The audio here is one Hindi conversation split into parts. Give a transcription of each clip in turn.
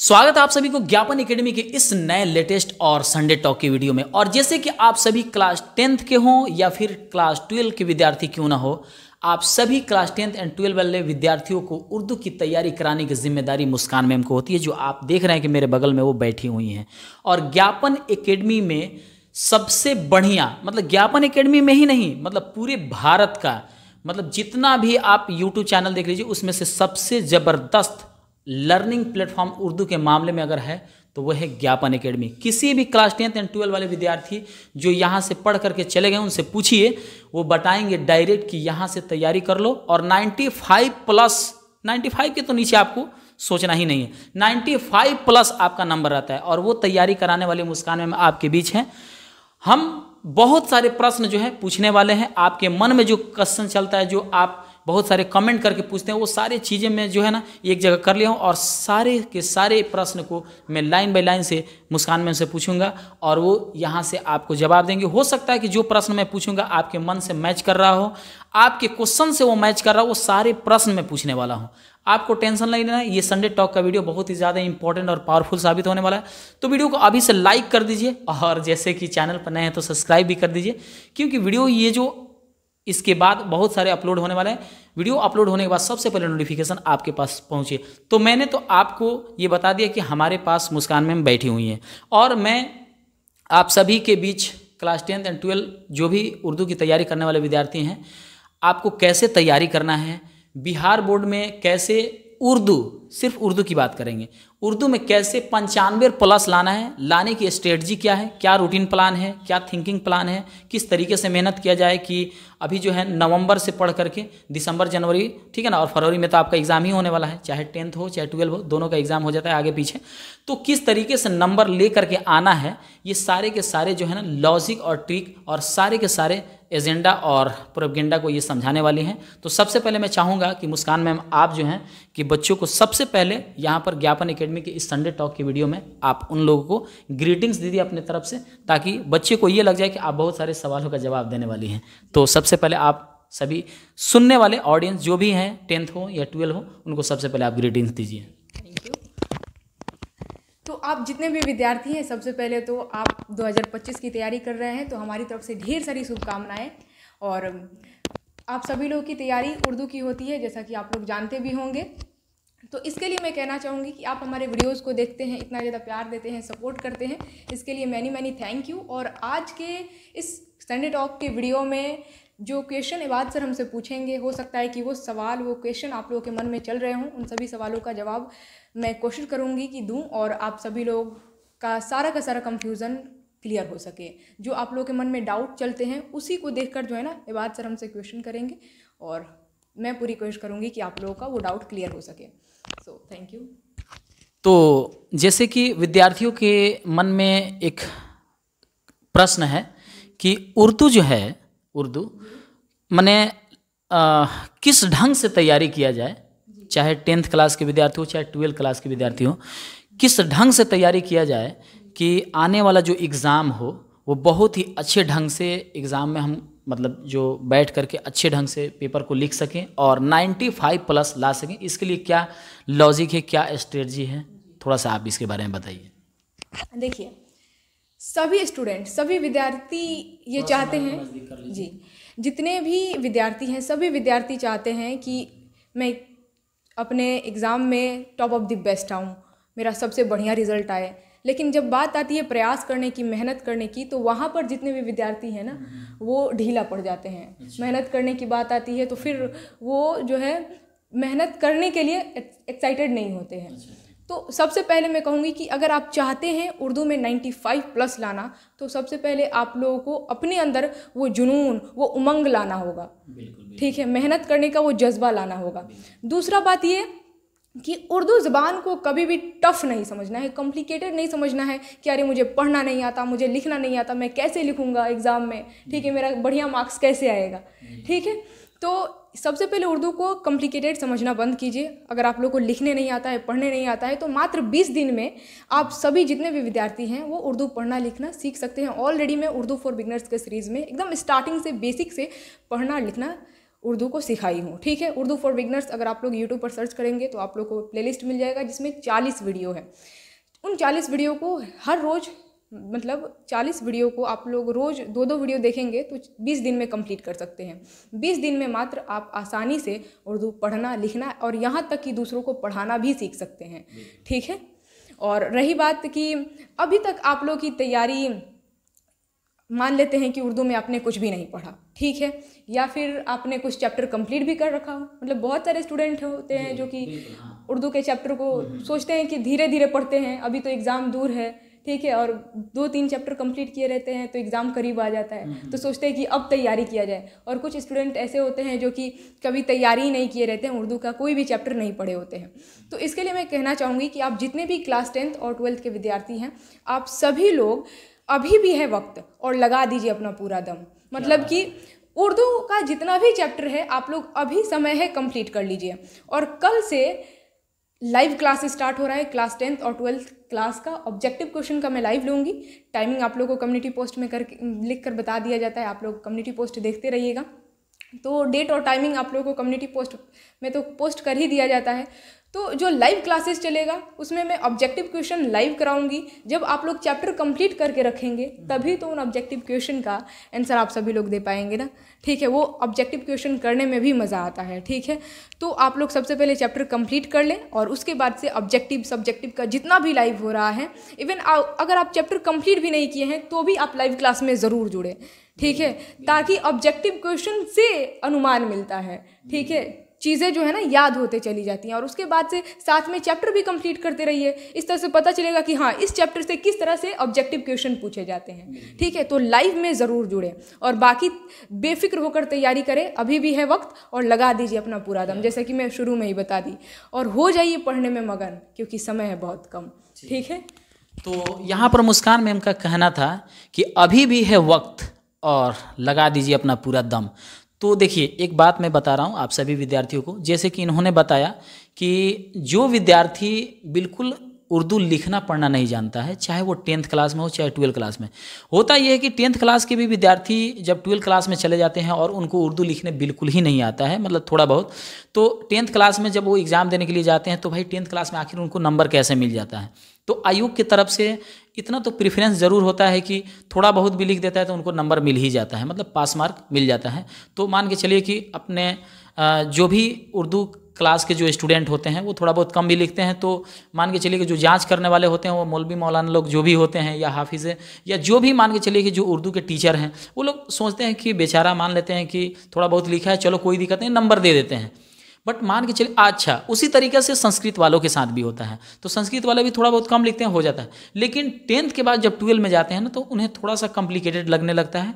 स्वागत आप सभी को ज्ञापन एकेडमी के इस नए लेटेस्ट और संडे टॉक की वीडियो में और जैसे कि आप सभी क्लास टेंथ के हों या फिर क्लास ट्वेल्व के विद्यार्थी क्यों ना हो आप सभी क्लास टेंथ एंड ट्वेल्व वाले विद्यार्थियों को उर्दू की तैयारी कराने की जिम्मेदारी मुस्कान मैम को होती है जो आप देख रहे हैं कि मेरे बगल में वो बैठी हुई हैं और ज्ञापन एकेडमी में सबसे बढ़िया मतलब ज्ञापन एकेडमी में ही नहीं मतलब पूरे भारत का मतलब जितना भी आप यूट्यूब चैनल देख लीजिए उसमें से सबसे ज़बरदस्त लर्निंग प्लेटफॉर्म उर्दू के मामले में अगर है तो वह है ज्ञापन एकेडमी किसी भी क्लास टेंथ एंड ट्वेल्व वाले विद्यार्थी जो यहाँ से पढ़ करके चले गए उनसे पूछिए वो बताएंगे डायरेक्ट कि यहाँ से तैयारी कर लो और 95 प्लस 95 के तो नीचे आपको सोचना ही नहीं है 95 प्लस आपका नंबर रहता है और वो तैयारी कराने वाले मुस्कान में आपके बीच हैं हम बहुत सारे प्रश्न जो है पूछने वाले हैं आपके मन में जो क्वेश्चन चलता है जो आप बहुत सारे कमेंट करके पूछते हैं वो सारे चीज़ें मैं जो है ना एक जगह कर लिया हूँ और सारे के सारे प्रश्न को मैं लाइन बाई लाइन से मुस्कान में से पूछूंगा और वो यहाँ से आपको जवाब देंगे हो सकता है कि जो प्रश्न मैं पूछूंगा आपके मन से मैच कर रहा हो आपके क्वेश्चन से वो मैच कर रहा हो वो सारे प्रश्न मैं पूछने वाला हूँ आपको टेंशन नहीं लेना ये संडे टॉक का वीडियो बहुत ही ज़्यादा इंपॉर्टेंट और पावरफुल साबित होने वाला है तो वीडियो को अभी से लाइक कर दीजिए और जैसे कि चैनल पर नए हैं तो सब्सक्राइब भी कर दीजिए क्योंकि वीडियो ये जो इसके बाद बहुत सारे अपलोड होने वाले हैं वीडियो अपलोड होने के बाद सबसे पहले नोटिफिकेशन आपके पास पहुंचे तो मैंने तो आपको ये बता दिया कि हमारे पास मुस्कान मैम बैठी हुई हैं और मैं आप सभी के बीच क्लास टेंथ एंड ट्वेल्व जो भी उर्दू की तैयारी करने वाले विद्यार्थी हैं आपको कैसे तैयारी करना है बिहार बोर्ड में कैसे उर्दू सिर्फ उर्दू की बात करेंगे उर्दू में कैसे पंचानवे प्लस लाना है लाने की स्ट्रेटजी क्या है क्या रूटीन प्लान है क्या थिंकिंग प्लान है किस तरीके से मेहनत किया जाए कि अभी जो है नवंबर से पढ़ करके दिसंबर जनवरी ठीक है ना और फरवरी में तो आपका एग्ज़ाम ही होने वाला है चाहे टेंथ हो चाहे ट्वेल्व हो दोनों का एग्ज़ाम हो जाता है आगे पीछे तो किस तरीके से नंबर ले करके आना है ये सारे के सारे जो है ना लॉजिक और ट्रिक और सारे के सारे एजेंडा और प्रोपगेंडा को ये समझाने वाली हैं तो सबसे पहले मैं चाहूँगा कि मुस्कान मैम आप जो हैं कि बच्चों को सबसे पहले यहाँ पर ज्ञापन एकेडमी के इस संडे टॉक की वीडियो में आप उन लोगों को ग्रीटिंग्स दीदी अपने तरफ से ताकि बच्चे को ये लग जाए कि आप बहुत सारे सवालों का जवाब देने वाली हैं तो सबसे पहले आप सभी सुनने वाले ऑडियंस जो भी हैं टेंथ हो या ट्वेल्व हो उनको सबसे पहले आप ग्रीटिंग्स दीजिए तो आप जितने भी विद्यार्थी हैं सबसे पहले तो आप 2025 की तैयारी कर रहे हैं तो हमारी तरफ से ढेर सारी शुभकामनाएँ और आप सभी लोगों की तैयारी उर्दू की होती है जैसा कि आप लोग जानते भी होंगे तो इसके लिए मैं कहना चाहूँगी कि आप हमारे वीडियोस को देखते हैं इतना ज़्यादा प्यार देते हैं सपोर्ट करते हैं इसके लिए मैनी मैनी थैंक यू और आज के इस संडे टॉक के वीडियो में जो क्वेश्चन इवाद सर हमसे पूछेंगे हो सकता है कि वो सवाल वो क्वेश्चन आप लोगों के मन में चल रहे हों उन सभी सवालों का जवाब मैं कोशिश करूँगी कि दूँ और आप सभी लोग का सारा का सारा कन्फ्यूज़न क्लियर हो सके जो आप लोगों के मन में डाउट चलते हैं उसी को देखकर जो है ना इबाद सर हमसे क्वेश्चन करेंगे और मैं पूरी कोशिश करूँगी कि आप लोगों का वो डाउट क्लियर हो सके सो थैंक यू तो जैसे कि विद्यार्थियों के मन में एक प्रश्न है कि उर्दू जो है उर्दू मैंने किस ढंग से तैयारी किया जाए चाहे टेंथ क्लास के विद्यार्थी हो चाहे ट्वेल्थ क्लास के विद्यार्थी हो किस ढंग से तैयारी किया जाए कि आने वाला जो एग्ज़ाम हो वो बहुत ही अच्छे ढंग से एग्ज़ाम में हम मतलब जो बैठ करके अच्छे ढंग से पेपर को लिख सकें और 95 प्लस ला सकें इसके लिए क्या लॉजिक है क्या स्ट्रेटजी है थोड़ा सा आप इसके बारे में बताइए देखिए सभी स्टूडेंट सभी विद्यार्थी ये चाहते हैं जी जितने भी विद्यार्थी हैं सभी विद्यार्थी चाहते हैं कि मैं अपने एग्ज़ाम में टॉप ऑफ द बेस्ट आऊँ मेरा सबसे बढ़िया रिजल्ट आए लेकिन जब बात आती है प्रयास करने की मेहनत करने की तो वहाँ पर जितने भी विद्यार्थी हैं ना वो ढीला पड़ जाते हैं अच्छा। मेहनत करने की बात आती है तो फिर वो जो है मेहनत करने के लिए एक्साइटेड नहीं होते हैं अच्छा। तो सबसे पहले मैं कहूँगी कि अगर आप चाहते हैं उर्दू में 95 प्लस लाना तो सबसे पहले आप लोगों को अपने अंदर वो जुनून वो उमंग लाना होगा ठीक है मेहनत करने का वो जज्बा लाना होगा दूसरा बात ये कि उर्दू ज़बान को कभी भी टफ़ नहीं समझना है कॉम्प्लिकेटेड नहीं समझना है कि अरे मुझे पढ़ना नहीं आता मुझे लिखना नहीं आता मैं कैसे लिखूँगा एग्ज़ाम में ठीक है मेरा बढ़िया मार्क्स कैसे आएगा ठीक है तो सबसे पहले उर्दू को कॉम्प्लिकेटेड समझना बंद कीजिए अगर आप लोग को लिखने नहीं आता है पढ़ने नहीं आता है तो मात्र 20 दिन में आप सभी जितने भी विद्यार्थी हैं वो उर्दू पढ़ना लिखना सीख सकते हैं ऑलरेडी मैं उर्दू फॉर बिगनर्स के सीरीज़ में एकदम स्टार्टिंग से बेसिक से पढ़ना लिखना उर्दू को सिखाई हूँ ठीक है उर्दू फॉर बिगनर्स अगर आप लोग यूट्यूब पर सर्च करेंगे तो आप लोग को प्लेलिस्ट मिल जाएगा जिसमें चालीस वीडियो है उन चालीस वीडियो को हर रोज़ मतलब 40 वीडियो को आप लोग रोज़ दो दो वीडियो देखेंगे तो 20 दिन में कंप्लीट कर सकते हैं 20 दिन में मात्र आप आसानी से उर्दू पढ़ना लिखना और यहाँ तक कि दूसरों को पढ़ाना भी सीख सकते हैं ठीक है और रही बात कि अभी तक आप लोग की तैयारी मान लेते हैं कि उर्दू में आपने कुछ भी नहीं पढ़ा ठीक है या फिर आपने कुछ चैप्टर कंप्लीट भी कर रखा हो मतलब बहुत सारे स्टूडेंट होते हैं जो कि हाँ। उर्दू के चैप्टर को हम्म, हम्म। सोचते हैं कि धीरे धीरे पढ़ते हैं अभी तो एग्ज़ाम दूर है ठीक है और दो तीन चैप्टर कंप्लीट किए रहते हैं तो एग्ज़ाम करीब आ जाता है हम्म। तो सोचते हैं कि अब तैयारी किया जाए और कुछ स्टूडेंट ऐसे होते हैं जो कि कभी तैयारी ही नहीं किए रहते हैं उर्दू का कोई भी चैप्टर नहीं पढ़े होते हैं तो इसके लिए मैं कहना चाहूँगी कि आप जितने भी क्लास टेंथ और ट्वेल्थ के विद्यार्थी हैं आप सभी लोग अभी भी है वक्त और लगा दीजिए अपना पूरा दम मतलब कि उर्दू का जितना भी चैप्टर है आप लोग अभी समय है कंप्लीट कर लीजिए और कल से लाइव क्लास स्टार्ट हो रहा है क्लास टेंथ और ट्वेल्थ क्लास का ऑब्जेक्टिव क्वेश्चन का मैं लाइव लूँगी टाइमिंग आप लोगों को कम्युनिटी पोस्ट में कर लिख कर बता दिया जाता है आप लोग कम्युनिटी पोस्ट देखते रहिएगा तो डेट और टाइमिंग आप लोगों को कम्युनिटी पोस्ट में तो पोस्ट कर ही दिया जाता है तो जो लाइव क्लासेस चलेगा उसमें मैं ऑब्जेक्टिव क्वेश्चन लाइव कराऊंगी जब आप लोग चैप्टर कंप्लीट करके रखेंगे तभी तो उन ऑब्जेक्टिव क्वेश्चन का आंसर आप सभी लोग दे पाएंगे ना ठीक है वो ऑब्जेक्टिव क्वेश्चन करने में भी मज़ा आता है ठीक है तो आप लोग सबसे पहले चैप्टर कंप्लीट कर लें और उसके बाद से ऑब्जेक्टिव सब्जेक्टिव का जितना भी लाइव हो रहा है इवन अगर आप चैप्टर कम्प्लीट भी नहीं किए हैं तो भी आप लाइव क्लास में ज़रूर जुड़ें ठीक है ताकि ऑब्जेक्टिव क्वेश्चन से अनुमान मिलता है ठीक है चीज़ें जो है ना याद होते चली जाती हैं और उसके बाद से साथ में चैप्टर भी कंप्लीट करते रहिए इस तरह से पता चलेगा कि हाँ इस चैप्टर से किस तरह से ऑब्जेक्टिव क्वेश्चन पूछे जाते हैं ठीक है तो लाइव में ज़रूर जुड़ें और बाकी बेफिक्र होकर तैयारी करें अभी भी है वक्त और लगा दीजिए अपना पूरा दम जैसे कि मैं शुरू में ही बता दी और हो जाइए पढ़ने में मगन क्योंकि समय है बहुत कम ठीक है तो यहाँ पर मुस्कान मैम का कहना था कि अभी भी है वक्त और लगा दीजिए अपना पूरा दम तो देखिए एक बात मैं बता रहा हूँ आप सभी विद्यार्थियों को जैसे कि इन्होंने बताया कि जो विद्यार्थी बिल्कुल उर्दू लिखना पढ़ना नहीं जानता है चाहे वो टेंथ क्लास में हो चाहे ट्वेल्थ क्लास में होता यह है कि टेंथ क्लास के भी विद्यार्थी जब ट्वेल्थ क्लास में चले जाते हैं और उनको उर्दू लिखने बिल्कुल ही नहीं आता है मतलब थोड़ा बहुत तो टेंथ क्लास में जब वो एग्ज़ाम देने के लिए जाते हैं तो भाई टेंथ क्लास में आखिर उनको नंबर कैसे मिल जाता है तो आयोग की तरफ से इतना तो प्रेफरेंस ज़रूर होता है कि थोड़ा बहुत भी लिख देता है तो उनको नंबर मिल ही जाता है मतलब पास मार्क मिल जाता है तो मान के चलिए कि अपने जो भी उर्दू क्लास के जो स्टूडेंट होते हैं वो थोड़ा बहुत कम भी लिखते हैं तो मान के चलिए कि जो जांच करने वाले होते हैं वो मौलवी मौलाना लोग जो भी होते हैं या हाफिज़ या जो भी मान के चलिए कि जो उर्दू के टीचर हैं वो लोग सोचते हैं कि बेचारा मान लेते हैं कि थोड़ा बहुत लिखा है चलो कोई दिक्कत नहीं नंबर दे देते हैं बट मान के चलिए अच्छा उसी तरीके से संस्कृत वालों के साथ भी होता है तो संस्कृत वाले भी थोड़ा बहुत कम लिखते हैं हो जाता है लेकिन टेंथ के बाद जब ट्वेल्व में जाते हैं ना तो उन्हें थोड़ा सा कॉम्प्लिकेटेड लगने लगता है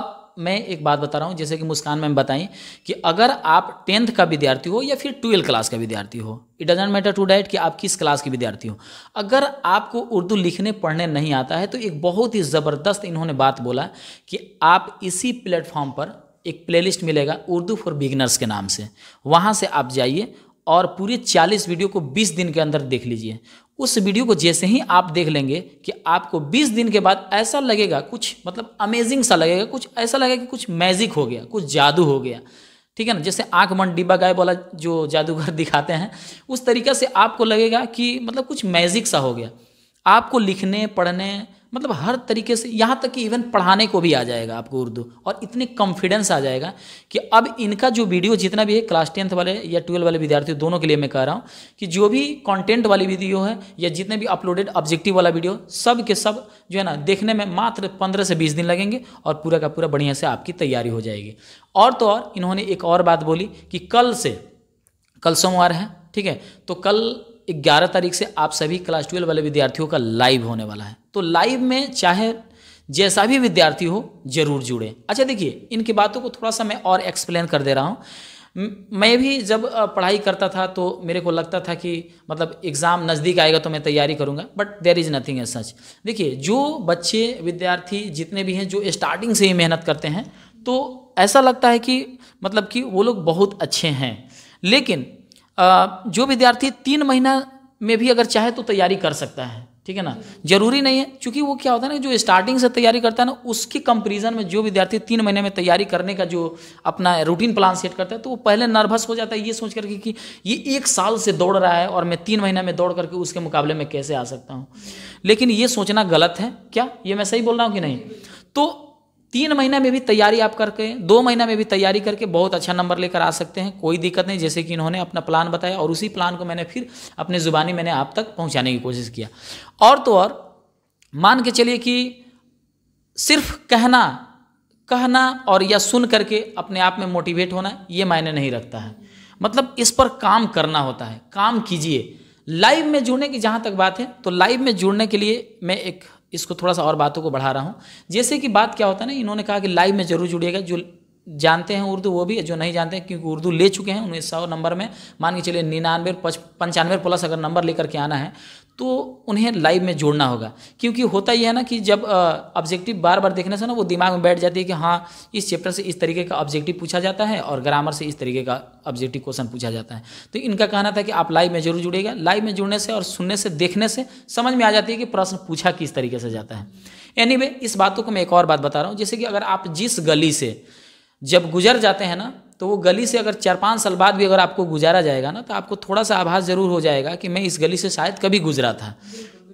अब मैं एक बात बता रहा हूँ जैसे कि मुस्कान मैम बताएं कि अगर आप टेंथ का विद्यार्थी हो या फिर ट्वेल्थ क्लास का विद्यार्थी हो it doesn't matter to diet कि आप किस क्लास के विद्यार्थी हो अगर आपको उर्दू लिखने पढ़ने नहीं आता है तो एक बहुत ही ज़बरदस्त इन्होंने बात बोला कि आप इसी प्लेटफॉर्म पर एक प्लेलिस्ट मिलेगा उर्दू फॉर बिगनर्स के नाम से वहाँ से आप जाइए और पूरे 40 वीडियो को 20 दिन के अंदर देख लीजिए उस वीडियो को जैसे ही आप देख लेंगे कि आपको 20 दिन के बाद ऐसा लगेगा कुछ मतलब अमेजिंग सा लगेगा कुछ ऐसा लगेगा कि कुछ मैजिक हो गया कुछ जादू हो गया ठीक है ना जैसे आँख मन डिब्बा गाय वाला जो जादूगर दिखाते हैं उस तरीका से आपको लगेगा कि मतलब कुछ मैजिक सा हो गया आपको लिखने पढ़ने मतलब हर तरीके से यहाँ तक कि इवन पढ़ाने को भी आ जाएगा आपको उर्दू और इतने कॉन्फिडेंस आ जाएगा कि अब इनका जो वीडियो जितना भी है क्लास टेंथ वाले या ट्वेल्व वाले विद्यार्थी दोनों के लिए मैं कह रहा हूँ कि जो भी कंटेंट वाली वीडियो है या जितने भी अपलोडेड ऑब्जेक्टिव वाला वीडियो सब के सब जो है ना देखने में मात्र पंद्रह से बीस दिन लगेंगे और पूरा का पूरा बढ़िया से आपकी तैयारी हो जाएगी और तो और इन्होंने एक और बात बोली कि कल से कल सोमवार है ठीक है तो कल ग्यारह तारीख से आप सभी क्लास ट्वेल्व वाले विद्यार्थियों का लाइव होने वाला है तो लाइव में चाहे जैसा भी विद्यार्थी हो जरूर जुड़े अच्छा देखिए इनकी बातों को थोड़ा सा मैं और एक्सप्लेन कर दे रहा हूँ मैं भी जब पढ़ाई करता था तो मेरे को लगता था कि मतलब एग्ज़ाम नज़दीक आएगा तो मैं तैयारी करूँगा but there is nothing as such देखिए जो बच्चे विद्यार्थी जितने भी हैं जो स्टार्टिंग से ही मेहनत करते हैं तो ऐसा लगता है कि मतलब कि वो लोग बहुत अच्छे हैं लेकिन जो विद्यार्थी तीन महीना में भी अगर चाहे तो तैयारी कर सकता है ठीक है ना जरूरी नहीं है क्योंकि वो क्या होता है ना जो स्टार्टिंग से तैयारी करता है ना उसके कंपेरिजन में जो विद्यार्थी तीन महीने में तैयारी करने का जो अपना रूटीन प्लान सेट करता है तो वो पहले नर्वस हो जाता है ये सोच करके कि ये एक साल से दौड़ रहा है और मैं तीन महीने में दौड़ करके उसके मुकाबले में कैसे आ सकता हूँ लेकिन ये सोचना गलत है क्या ये मैं सही बोल रहा हूँ कि नहीं तो तीन महीना में भी तैयारी आप करके दो महीना में भी तैयारी करके बहुत अच्छा नंबर लेकर आ सकते हैं कोई दिक्कत नहीं जैसे कि इन्होंने अपना प्लान बताया और उसी प्लान को मैंने फिर अपने ज़ुबानी मैंने आप तक पहुँचाने की कोशिश किया और तो और मान के चलिए कि सिर्फ कहना कहना और या सुन करके अपने आप में मोटिवेट होना ये मायने नहीं रखता है मतलब इस पर काम करना होता है काम कीजिए लाइव में जुड़ने की जहाँ तक बात है तो लाइव में जुड़ने के लिए मैं एक इसको थोड़ा सा और बातों को बढ़ा रहा हूँ जैसे कि बात क्या होता है ना इन्होंने कहा कि लाइव में जरूर जुड़िएगा जो जानते हैं उर्दू वो भी जो नहीं जानते हैं क्योंकि उर्दू ले चुके हैं उन्हें सौ नंबर में मान के चलिए निन्यानवे पंचानवे प्लस अगर नंबर लेकर के आना है तो उन्हें लाइव में जोड़ना होगा क्योंकि होता ही है ना कि जब ऑब्जेक्टिव बार बार देखने से ना वो दिमाग में बैठ जाती है कि हाँ इस चैप्टर से इस तरीके का ऑब्जेक्टिव पूछा जाता है और ग्रामर से इस तरीके का ऑब्जेक्टिव क्वेश्चन पूछा जाता है तो इनका कहना था कि आप लाइव में जरूर जुड़ेगा लाइव में जुड़ने से और सुनने से देखने से समझ में आ जाती है कि प्रश्न पूछा किस तरीके से जाता है एनी anyway, इस बातों को मैं एक और बात बता रहा हूँ जैसे कि अगर आप जिस गली से जब गुजर जाते हैं ना तो वो गली से अगर चार पाँच साल बाद भी अगर आपको गुजारा जाएगा ना तो आपको थोड़ा सा आभास ज़रूर हो जाएगा कि मैं इस गली से शायद कभी गुजरा था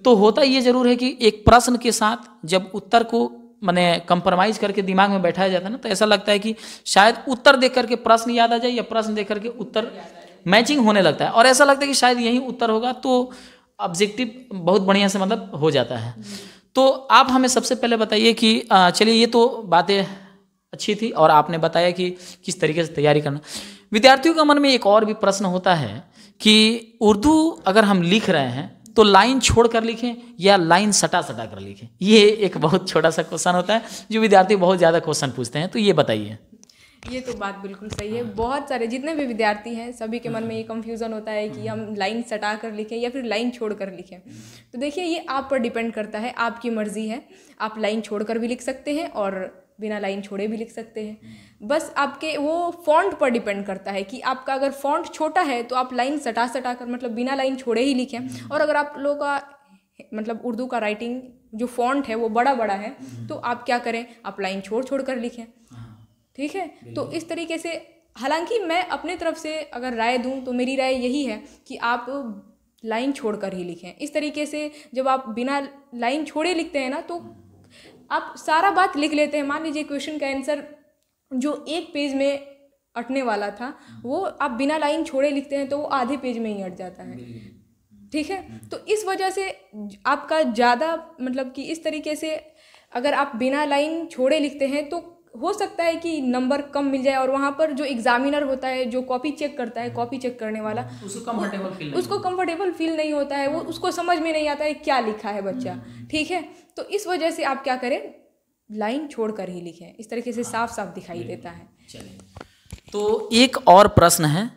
तो होता ये ज़रूर है कि एक प्रश्न के साथ जब उत्तर को मैंने कंप्रोमाइज करके दिमाग में बैठाया जाता है ना तो ऐसा लगता है कि शायद उत्तर देख करके प्रश्न याद आ जाए या प्रश्न देख करके उत्तर मैचिंग होने लगता है और ऐसा लगता है कि शायद यही उत्तर होगा तो ऑब्जेक्टिव बहुत बढ़िया से मतलब हो जाता है तो आप हमें सबसे पहले बताइए कि चलिए ये तो बातें अच्छी थी और आपने बताया कि किस तरीके से तैयारी करना विद्यार्थियों का मन में एक और भी प्रश्न होता है कि उर्दू अगर हम लिख रहे हैं तो लाइन छोड़ कर लिखें या लाइन सटा सटा कर लिखें ये एक बहुत छोटा सा क्वेश्चन होता है जो विद्यार्थी बहुत ज़्यादा क्वेश्चन पूछते हैं तो ये बताइए ये तो बात बिल्कुल सही है बहुत सारे जितने भी विद्यार्थी हैं सभी के मन में ये कंफ्यूजन होता है कि हम लाइन सटा कर लिखें या फिर लाइन छोड़ कर लिखें तो देखिए ये आप पर डिपेंड करता है आपकी मर्ज़ी है आप लाइन छोड़ कर भी लिख सकते हैं और बिना लाइन छोड़े भी लिख सकते हैं हम्म। बस आपके वो फॉन्ट पर डिपेंड करता है कि आपका अगर फॉन्ट छोटा है तो आप लाइन सटा सटा कर मतलब बिना लाइन छोड़े ही लिखें हम्म। और अगर आप लोगों का मतलब उर्दू का राइटिंग जो फॉन्ट है वो बड़ा बड़ा है हम्म। तो आप क्या करें आप लाइन छोड़ छोड़ कर लिखें हाँ। ठीक है तो इस तरीके से हालांकि मैं अपने तरफ से अगर राय दूं तो मेरी राय यही है कि आप लाइन छोड़कर ही लिखें इस तरीके से जब आप बिना लाइन छोड़े लिखते हैं ना तो आप सारा बात लिख लेते हैं मान लीजिए क्वेश्चन का आंसर जो एक पेज में अटने वाला था वो आप बिना लाइन छोड़े लिखते हैं तो वो आधे पेज में ही अट जाता है ठीक है तो इस वजह से आपका ज़्यादा मतलब कि इस तरीके से अगर आप बिना लाइन छोड़े लिखते हैं तो हो सकता है कि नंबर कम मिल जाए और वहाँ पर जो एग्जामिनर होता है जो कॉपी चेक करता है कॉपी हम्म। चेक करने वाला तो उसको कंफर्टेबल फील उसको कंफर्टेबल फील नहीं होता है वो हम्म। उसको समझ में नहीं आता है क्या लिखा है बच्चा हम्म। ठीक है तो इस वजह से आप क्या करें लाइन छोड़ कर ही लिखें इस तरीके से हाँ, साफ साफ दिखाई देता है तो एक और प्रश्न है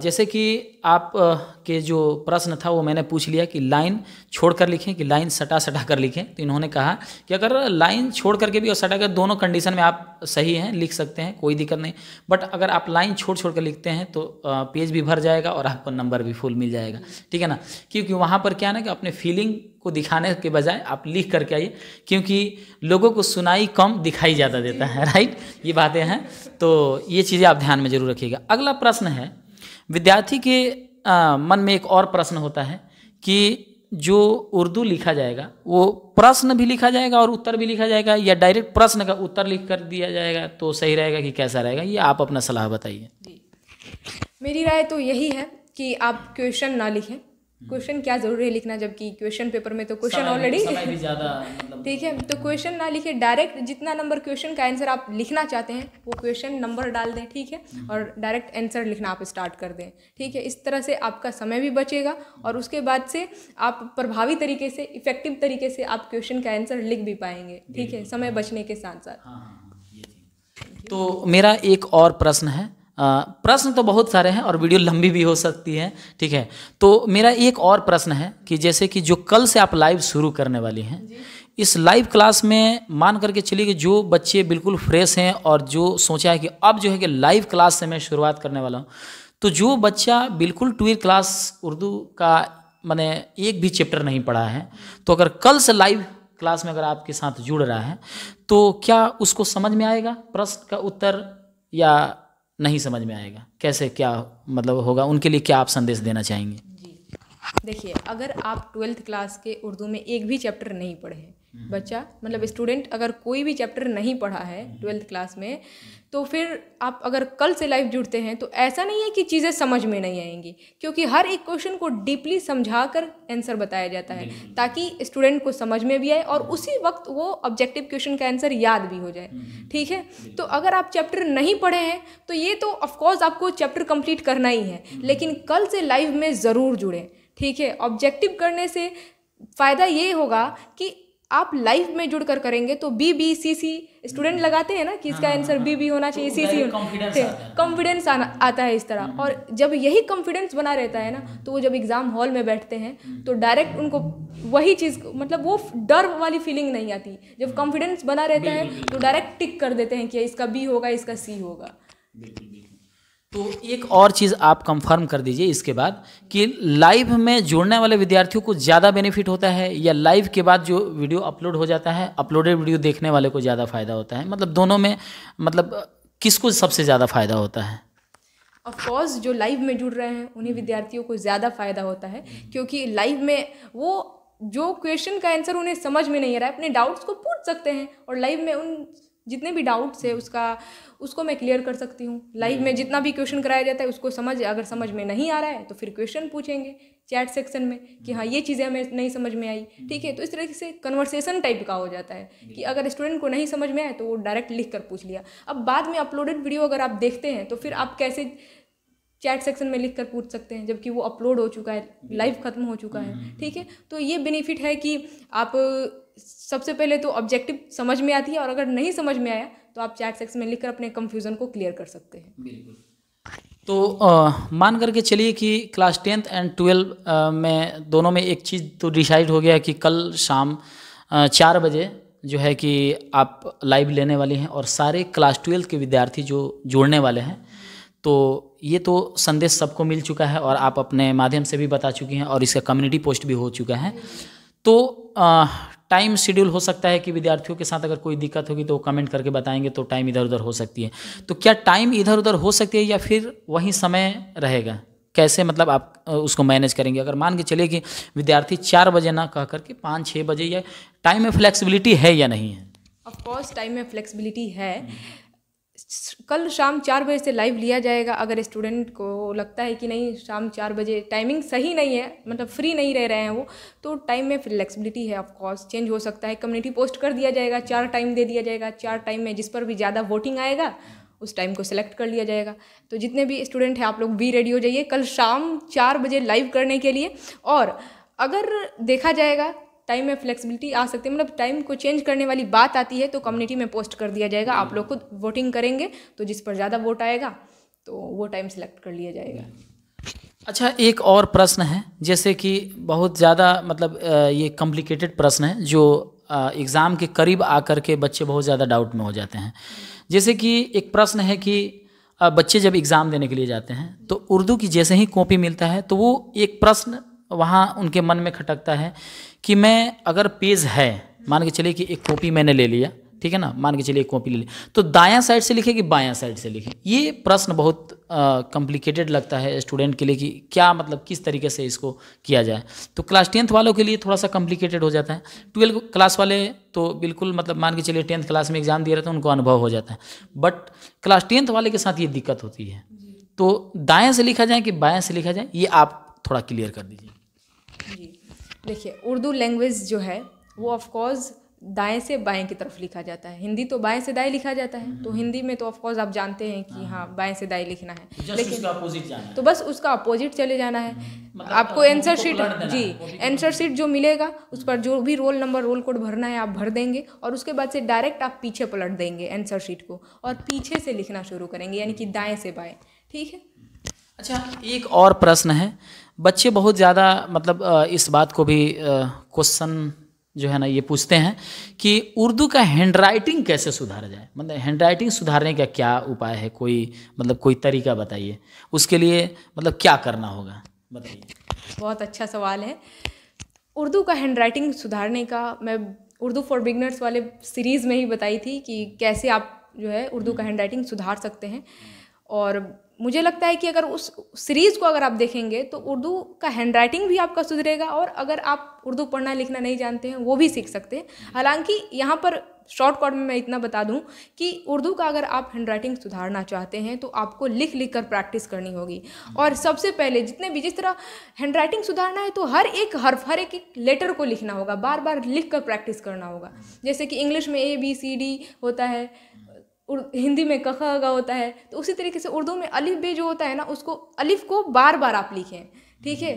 जैसे कि आप के जो प्रश्न था वो मैंने पूछ लिया कि लाइन छोड़ कर लिखें कि लाइन सटा सटा कर लिखें तो इन्होंने कहा कि अगर लाइन छोड़ करके भी और सटा कर दोनों कंडीशन में आप सही हैं लिख सकते हैं कोई दिक्कत नहीं बट अगर आप लाइन छोड़ छोड़ कर लिखते हैं तो पेज भी भर जाएगा और आपको नंबर भी फुल मिल जाएगा ठीक है ना क्योंकि वहाँ पर क्या ना कि अपने फीलिंग को दिखाने के बजाय आप लिख करके आइए क्योंकि लोगों को सुनाई कम दिखाई ज़्यादा देता है राइट ये बातें हैं तो ये चीज़ें आप ध्यान में जरूर रखिएगा अगला प्रश्न है विद्यार्थी के आ, मन में एक और प्रश्न होता है कि जो उर्दू लिखा जाएगा वो प्रश्न भी लिखा जाएगा और उत्तर भी लिखा जाएगा या डायरेक्ट प्रश्न का उत्तर लिख कर दिया जाएगा तो सही रहेगा कि कैसा रहेगा ये आप अपना सलाह बताइए मेरी राय तो यही है कि आप क्वेश्चन ना लिखें क्वेश्चन क्या जरूरी है लिखना जबकि क्वेश्चन पेपर में तो क्वेश्चन ऑलरेडी मतलब- ठीक है तो क्वेश्चन ना लिखे डायरेक्ट जितना नंबर क्वेश्चन का आंसर आप लिखना चाहते हैं वो क्वेश्चन नंबर डाल दें ठीक है हम्म। और डायरेक्ट आंसर लिखना आप स्टार्ट कर दें ठीक है इस तरह से आपका समय भी बचेगा और उसके बाद से आप प्रभावी तरीके से इफेक्टिव तरीके से आप क्वेश्चन का आंसर लिख भी पाएंगे ठीक है समय बचने के साथ साथ हाँ, हाँ, हाँ, तो मेरा एक और प्रश्न है प्रश्न तो बहुत सारे हैं और वीडियो लंबी भी हो सकती है ठीक है तो मेरा एक और प्रश्न है कि जैसे कि जो कल से आप लाइव शुरू करने वाली हैं इस लाइव क्लास में मान करके चलिए कि जो बच्चे बिल्कुल फ्रेश हैं और जो सोचा है कि अब जो है कि लाइव क्लास से मैं शुरुआत करने वाला हूँ तो जो बच्चा बिल्कुल ट्वेल्थ क्लास उर्दू का मैंने एक भी चैप्टर नहीं पढ़ा है तो अगर कल से लाइव क्लास में अगर आपके साथ जुड़ रहा है तो क्या उसको समझ में आएगा प्रश्न का उत्तर या नहीं समझ में आएगा कैसे क्या मतलब होगा उनके लिए क्या आप संदेश देना चाहेंगे देखिए अगर आप ट्वेल्थ क्लास के उर्दू में एक भी चैप्टर नहीं पढ़े हम्म। बच्चा मतलब स्टूडेंट अगर कोई भी चैप्टर नहीं पढ़ा है हम्म। ट्वेल्थ क्लास में तो फिर आप अगर कल से लाइफ जुड़ते हैं तो ऐसा नहीं है कि चीज़ें समझ में नहीं आएंगी क्योंकि हर एक क्वेश्चन को डीपली समझा कर आंसर बताया जाता है ताकि स्टूडेंट को समझ में भी आए और हम्म। उसी वक्त वो ऑब्जेक्टिव क्वेश्चन का आंसर याद भी हो जाए ठीक है तो अगर आप चैप्टर नहीं पढ़े हैं तो ये तो ऑफकोर्स आपको चैप्टर कंप्लीट करना ही है लेकिन कल से लाइफ में ज़रूर जुड़ें ठीक है ऑब्जेक्टिव करने से फ़ायदा ये होगा कि आप लाइफ में जुड़ कर करेंगे तो B B C C student लगाते हैं ना कि इसका आंसर बी बी होना चाहिए सी तो सी होना कॉन्फिडेंस आता है इस तरह hmm. और जब यही कॉन्फिडेंस बना रहता है ना hmm. तो वो जब एग्ज़ाम हॉल में बैठते हैं hmm. तो डायरेक्ट उनको वही चीज़ मतलब वो डर वाली फीलिंग नहीं आती जब कॉन्फिडेंस बना रहता है तो डायरेक्ट टिक कर देते हैं कि इसका बी होगा इसका सी होगा तो एक और चीज़ आप कंफर्म कर दीजिए इसके बाद कि लाइव में जुड़ने वाले विद्यार्थियों को ज़्यादा बेनिफिट होता है या लाइव के बाद जो वीडियो अपलोड हो जाता है अपलोडेड वीडियो देखने वाले को ज़्यादा फायदा होता है मतलब दोनों में मतलब किसको सबसे ज़्यादा फायदा होता है ऑफकोर्स जो लाइव में जुड़ रहे हैं उन्हीं विद्यार्थियों को ज़्यादा फायदा होता है क्योंकि लाइव में वो जो क्वेश्चन का आंसर उन्हें समझ में नहीं आ रहा है अपने डाउट्स को पूछ सकते हैं और लाइव में उन जितने भी डाउट्स है उसका उसको मैं क्लियर कर सकती हूँ लाइव में जितना भी क्वेश्चन कराया जाता है उसको समझ अगर समझ में नहीं आ रहा है तो फिर क्वेश्चन पूछेंगे चैट सेक्शन में कि हाँ ये चीज़ें हमें नहीं समझ में आई hmm. ठीक है तो इस तरीके से कन्वर्सेशन टाइप का हो जाता है कि अगर स्टूडेंट को नहीं समझ में आए तो वो डायरेक्ट लिख कर पूछ लिया अब बाद में अपलोडेड वीडियो अगर आप देखते हैं तो फिर आप कैसे चैट सेक्शन में लिख कर पूछ सकते हैं जबकि वो अपलोड हो चुका है लाइव ख़त्म हो चुका है hmm. ठीक है तो ये बेनिफिट है कि आप सबसे पहले तो ऑब्जेक्टिव समझ में आती है और अगर नहीं समझ में आया तो आप चैट सेक्स में लिखकर अपने कंफ्यूजन को क्लियर कर सकते हैं बिल्कुल तो आ, मान करके चलिए कि क्लास टेंथ एंड ट्वेल्व में दोनों में एक चीज़ तो डिसाइड हो गया कि कल शाम चार बजे जो है कि आप लाइव लेने वाले हैं और सारे क्लास ट्वेल्थ के विद्यार्थी जो जोड़ने वाले हैं तो ये तो संदेश सबको मिल चुका है और आप अपने माध्यम से भी बता चुकी हैं और इसका कम्युनिटी पोस्ट भी हो चुका है तो टाइम शेड्यूल हो सकता है कि विद्यार्थियों के साथ अगर कोई दिक्कत होगी तो कमेंट करके बताएंगे तो टाइम इधर उधर हो सकती है तो क्या टाइम इधर उधर हो सकती है या फिर वही समय रहेगा कैसे मतलब आप उसको मैनेज करेंगे अगर मान के चलिए कि विद्यार्थी चार बजे ना कह करके पाँच छः बजे या टाइम में फ्लेक्सिबिलिटी है या नहीं है ऑफकोर्स टाइम में फ्लेक्सिबिलिटी है कल शाम चार बजे से लाइव लिया जाएगा अगर स्टूडेंट को लगता है कि नहीं शाम चार बजे टाइमिंग सही नहीं है मतलब फ्री नहीं रह रहे हैं वो तो टाइम में फ्लेक्सिबिलिटी है कोर्स चेंज हो सकता है कम्युनिटी पोस्ट कर दिया जाएगा चार टाइम दे दिया जाएगा चार टाइम में जिस पर भी ज़्यादा वोटिंग आएगा उस टाइम को सिलेक्ट कर लिया जाएगा तो जितने भी स्टूडेंट हैं आप लोग भी रेडी हो जाइए कल शाम चार बजे लाइव करने के लिए और अगर देखा जाएगा टाइम में फ्लेक्सिबिलिटी आ सकती है मतलब टाइम को चेंज करने वाली बात आती है तो कम्युनिटी में पोस्ट कर दिया जाएगा आप लोग खुद वोटिंग करेंगे तो जिस पर ज़्यादा वोट आएगा तो वो टाइम सेलेक्ट कर लिया जाएगा अच्छा एक और प्रश्न है जैसे कि बहुत ज़्यादा मतलब ये कॉम्प्लिकेटेड प्रश्न है जो एग्ज़ाम के करीब आकर के बच्चे बहुत ज़्यादा डाउट में हो जाते हैं जैसे कि एक प्रश्न है कि बच्चे जब एग्ज़ाम देने के लिए जाते हैं तो उर्दू की जैसे ही कॉपी मिलता है तो वो एक प्रश्न वहाँ उनके मन में खटकता है कि मैं अगर पेज है मान के चलिए कि एक कॉपी मैंने ले लिया ठीक है ना मान के चलिए एक कॉपी ले ली तो दायां साइड से लिखे कि बायां साइड से लिखे ये प्रश्न बहुत कॉम्प्लिकेटेड लगता है स्टूडेंट के लिए कि क्या मतलब किस तरीके से इसको किया जाए तो क्लास टेंथ वालों के लिए थोड़ा सा कॉम्प्लिकेटेड हो जाता है ट्वेल्व क्लास वाले तो बिल्कुल मतलब मान के चलिए टेंथ क्लास में एग्जाम दिए रहते हैं उनको अनुभव हो जाता है बट क्लास टेंथ वाले के साथ ये दिक्कत होती है तो दाएँ से लिखा जाए कि बाएँ से लिखा जाए ये आप थोड़ा क्लियर कर दीजिए देखिए उर्दू लैंग्वेज जो है वो ऑफकोर्स दाएं से बाएं की तरफ लिखा जाता है हिंदी तो बाएं से दाएं लिखा जाता है तो हम्म। हिंदी में तो ऑफकोर्स आप जानते हैं कि हाँ, हाँ बाएं से दाएं लिखना है लेकिन उसका अपोजिट जाना है। तो बस उसका अपोजिट चले जाना है हम्म। मतलब आपको एंसर शीट तो जी एंसर शीट तो जो मिलेगा उस पर हम्म। जो भी रोल नंबर रोल कोड भरना है आप भर देंगे और उसके बाद से डायरेक्ट आप पीछे पलट देंगे एंसर शीट को और पीछे से लिखना शुरू करेंगे यानी कि दाएँ से बाएँ ठीक है अच्छा एक और प्रश्न है बच्चे बहुत ज़्यादा मतलब इस बात को भी क्वेश्चन जो है ना ये पूछते हैं कि उर्दू का हैंड राइटिंग कैसे सुधारा जाए मतलब हैंड राइटिंग सुधारने का क्या उपाय है कोई मतलब कोई तरीका बताइए उसके लिए मतलब क्या करना होगा बताइए बहुत अच्छा सवाल है उर्दू का हैंड राइटिंग सुधारने का मैं उर्दू फॉर बिगनर्स वाले सीरीज़ में ही बताई थी कि कैसे आप जो है उर्दू का हैंड हम्म। राइटिंग सुधार सकते हैं और मुझे लगता है कि अगर उस सीरीज़ को अगर आप देखेंगे तो उर्दू का हैंड राइटिंग भी आपका सुधरेगा और अगर आप उर्दू पढ़ना लिखना नहीं जानते हैं वो भी सीख सकते हैं हालांकि यहाँ पर शॉर्ट शॉर्टकट में मैं इतना बता दूं कि उर्दू का अगर आप हैंड राइटिंग सुधारना चाहते हैं तो आपको लिख लिख कर प्रैक्टिस करनी होगी और सबसे पहले जितने भी जिस तरह हैंड राइटिंग सुधारना है तो हर एक हर्फ हर एक, एक लेटर को लिखना होगा बार बार लिख कर प्रैक्टिस करना होगा जैसे कि इंग्लिश में ए बी सी डी होता है हिंदी में कख का होता है तो उसी तरीके से उर्दू में अलिफ बे जो होता है ना उसको अलिफ को बार बार आप लिखें ठीक है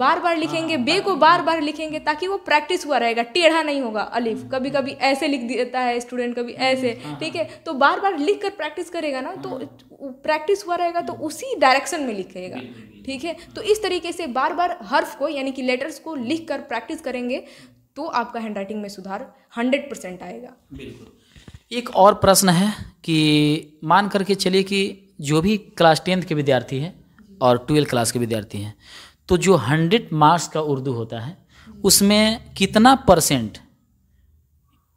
बार बार लिखेंगे हाँ, बे को बार बार लिखेंगे ताकि वो प्रैक्टिस हुआ रहेगा टेढ़ा नहीं होगा अलिफ कभी कभी ऐसे लिख देता है स्टूडेंट कभी ऐसे हाँ, ठीक हाँ। है तो बार बार लिख कर प्रैक्टिस करेगा ना तो प्रैक्टिस हुआ रहेगा तो उसी डायरेक्शन में लिखेगा ठीक है तो इस तरीके से बार बार हर्फ को यानी कि लेटर्स को लिख कर प्रैक्टिस करेंगे तो आपका हैंड में सुधार हंड्रेड परसेंट आएगा बिल्कुल एक और प्रश्न है कि मान करके चलिए कि जो भी क्लास टेंथ के विद्यार्थी हैं और ट्वेल्थ क्लास के विद्यार्थी हैं तो जो हंड्रेड मार्क्स का उर्दू होता है उसमें कितना परसेंट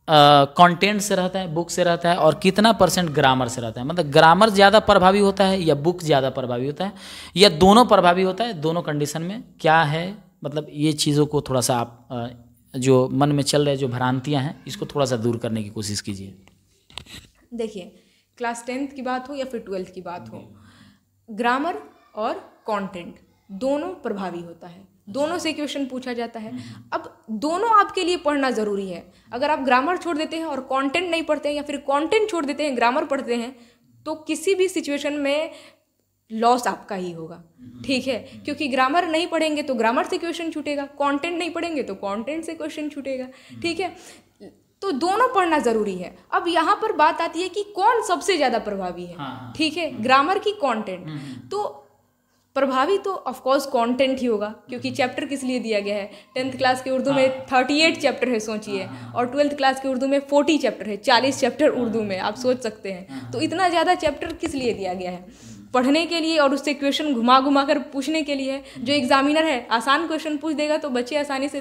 कंटेंट से रहता है बुक से रहता है और कितना परसेंट ग्रामर से रहता है मतलब ग्रामर ज़्यादा प्रभावी होता है या बुक ज़्यादा प्रभावी होता है या दोनों प्रभावी होता है दोनों कंडीशन में क्या है मतलब ये चीज़ों को थोड़ा सा आप जो मन में चल रहे जो भ्रांतियाँ हैं इसको थोड़ा सा दूर करने की कोशिश कीजिए देखिए क्लास टेंथ की बात हो या फिर ट्वेल्थ की बात हो ग्रामर और कंटेंट दोनों प्रभावी होता है दोनों से क्वेश्चन पूछा जाता है अब दोनों आपके लिए पढ़ना ज़रूरी है अगर आप ग्रामर छोड़ देते हैं और कंटेंट नहीं पढ़ते हैं या फिर कंटेंट छोड़ देते हैं ग्रामर पढ़ते हैं तो किसी भी सिचुएशन में लॉस आपका ही होगा ठीक है क्योंकि ग्रामर नहीं पढ़ेंगे तो ग्रामर से क्वेश्चन छूटेगा कंटेंट नहीं पढ़ेंगे तो कंटेंट से क्वेश्चन छूटेगा ठीक है तो दोनों पढ़ना ज़रूरी है अब यहाँ पर बात आती है कि कौन सबसे ज़्यादा प्रभावी है हाँ, हाँ। ठीक है हम्म। ग्रामर की कंटेंट हम्म, हम्म। तो प्रभावी तो ऑफकोर्स कंटेंट ही होगा क्योंकि चैप्टर किस लिए दिया गया है टेंथ क्लास के उर्दू में थर्टी एट चैप्टर है सोचिए हाँ, और ट्वेल्थ क्लास के उर्दू में फोर्टी चैप्टर है चालीस चैप्टर उर्दू में आप सोच सकते हैं तो इतना ज़्यादा चैप्टर किस लिए दिया गया है पढ़ने के लिए और उससे क्वेश्चन घुमा घुमा कर पूछने के लिए जो एग्जामिनर है आसान क्वेश्चन पूछ देगा तो बच्चे आसानी से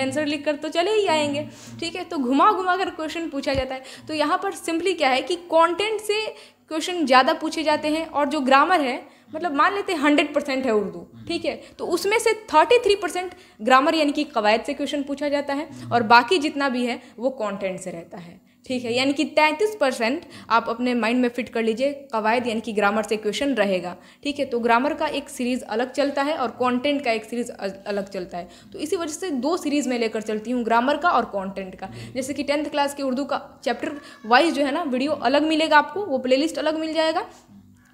आंसर लिख कर तो चले ही आएंगे ठीक है तो घुमा घुमा कर क्वेश्चन पूछा जाता है तो यहाँ पर सिंपली क्या है कि कंटेंट से क्वेश्चन ज़्यादा पूछे जाते हैं और जो ग्रामर है मतलब मान लेते हैं हंड्रेड परसेंट है उर्दू ठीक है तो उसमें से थर्टी थ्री परसेंट ग्रामर यानी कि कवायद से क्वेश्चन पूछा जाता है और बाकी जितना भी है वो कॉन्टेंट से रहता है ठीक है यानी कि तैंतीस परसेंट आप अपने माइंड में फिट कर लीजिए कवायद यानी कि ग्रामर से क्वेश्चन रहेगा ठीक है तो ग्रामर का एक सीरीज़ अलग चलता है और कंटेंट का एक सीरीज़ अलग चलता है तो इसी वजह से दो सीरीज़ में लेकर चलती हूँ ग्रामर का और कॉन्टेंट का जैसे कि टेंथ क्लास की उर्दू का चैप्टर वाइज जो है ना वीडियो अलग मिलेगा आपको वो प्ले अलग मिल जाएगा